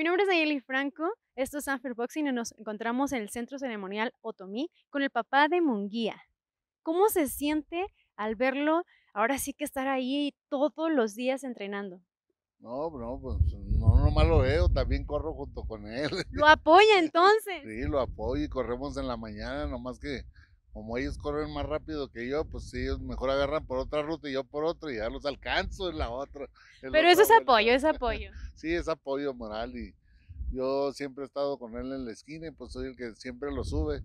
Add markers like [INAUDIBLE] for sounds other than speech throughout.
Mi nombre es Nayeli Franco, esto es Sanfer Boxing y nos encontramos en el Centro Ceremonial Otomí con el papá de Munguía. ¿Cómo se siente al verlo ahora sí que estar ahí todos los días entrenando? No, no, pues no nomás lo veo, también corro junto con él. ¿Lo apoya [LAUGHS] entonces? Sí, lo apoyo y corremos en la mañana, nomás que como ellos corren más rápido que yo, pues sí, ellos mejor agarran por otra ruta y yo por otra y ya los alcanzo en la otra. Pero eso es apoyo, es apoyo sí es apoyo moral y yo siempre he estado con él en la esquina y pues soy el que siempre lo sube.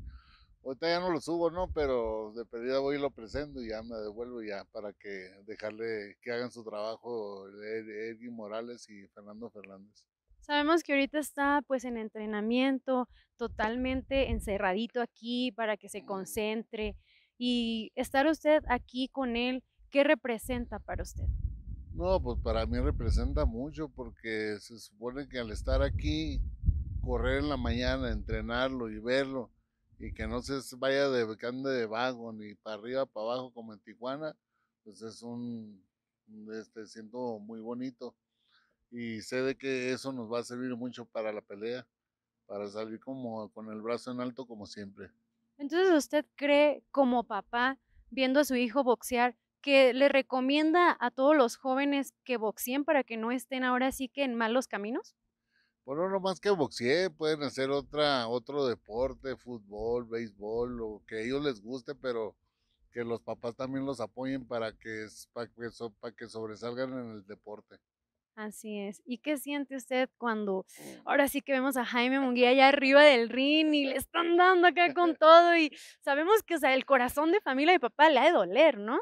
Ahorita ya no lo subo, ¿no? Pero de perdida voy y lo presento y ya me devuelvo ya para que dejarle que hagan su trabajo Edwin Morales y Fernando Fernández. Sabemos que ahorita está pues en entrenamiento, totalmente encerradito aquí para que se mm. concentre y estar usted aquí con él, ¿qué representa para usted? No, pues para mí representa mucho porque se supone que al estar aquí, correr en la mañana, entrenarlo y verlo, y que no se vaya de becando de vago ni para arriba, para abajo como en Tijuana, pues es un, mm, este, siento muy bonito. Y sé de que eso nos va a servir mucho para la pelea, para salir como con el brazo en alto como siempre. Entonces, ¿usted cree como papá, viendo a su hijo boxear, que le recomienda a todos los jóvenes que boxeen para que no estén ahora sí que en malos caminos? Bueno, pues, no más que boxee, pueden hacer otra, otro deporte, fútbol, béisbol, lo que a ellos les guste, pero que los papás también los apoyen para que, para que, para que sobresalgan en el deporte. Así es. ¿Y qué siente usted cuando mm. ahora sí que vemos a Jaime [LAUGHS] Munguía allá arriba del ring y le están dando acá con [LAUGHS] todo y sabemos que o sea, el corazón de familia y papá le ha de doler, ¿no?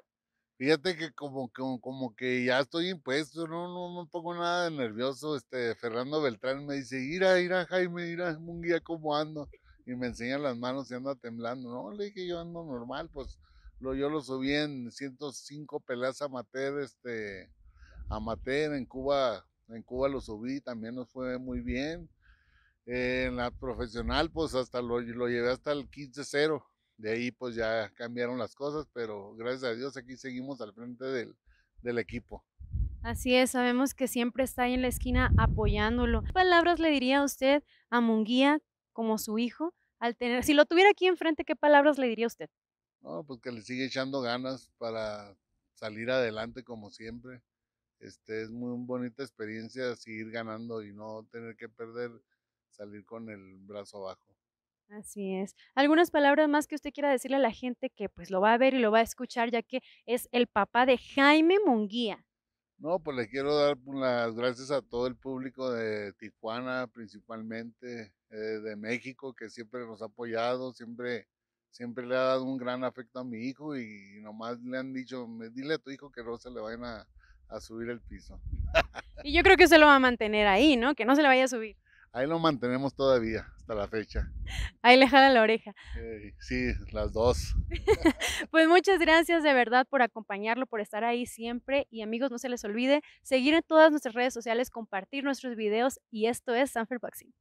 Fíjate que como, como, como, que ya estoy impuesto, no, no, no pongo nada de nervioso. Este, Fernando Beltrán me dice, ira, ira, Jaime, ira, un guía ¿cómo ando. Y me enseña las manos y anda temblando. No, le dije, yo ando normal, pues lo, yo lo subí en 105 pelas amateur, este, amateur en Cuba, en Cuba lo subí, también nos fue muy bien. en la profesional, pues hasta lo, lo llevé hasta el 15-0 de ahí pues ya cambiaron las cosas, pero gracias a Dios aquí seguimos al frente del, equipo. Así es, sabemos que siempre está ahí en la esquina apoyándolo. ¿Qué palabras le diría a usted a Munguía como su hijo al tener, si lo tuviera aquí enfrente, qué palabras le diría usted? No, pues que le sigue echando ganas para salir adelante como siempre. Este es muy bonita experiencia seguir ganando y no tener que perder, salir con el brazo abajo. Así es. ¿Algunas palabras más que usted quiera decirle a la gente que pues lo va a ver y lo va a escuchar ya que es el papá de Jaime Munguía? No, pues le quiero dar pues, las gracias a todo el público de Tijuana principalmente, eh, de México, que siempre nos ha apoyado, siempre, siempre le ha dado un gran afecto a mi hijo y nomás le han dicho, dile a tu hijo que no se le vayan a, a subir el piso. Y yo creo que se lo va a mantener ahí, ¿no? Que no se le vaya a subir ahí lo mantenemos todavía hasta la fecha. Ahí le jala la oreja. sí, las dos. [LAUGHS] pues muchas gracias de verdad por acompañarlo, por estar ahí siempre. Y amigos, no se les olvide seguir en todas nuestras redes sociales, compartir nuestros videos. Y esto es Sanfer Boxing.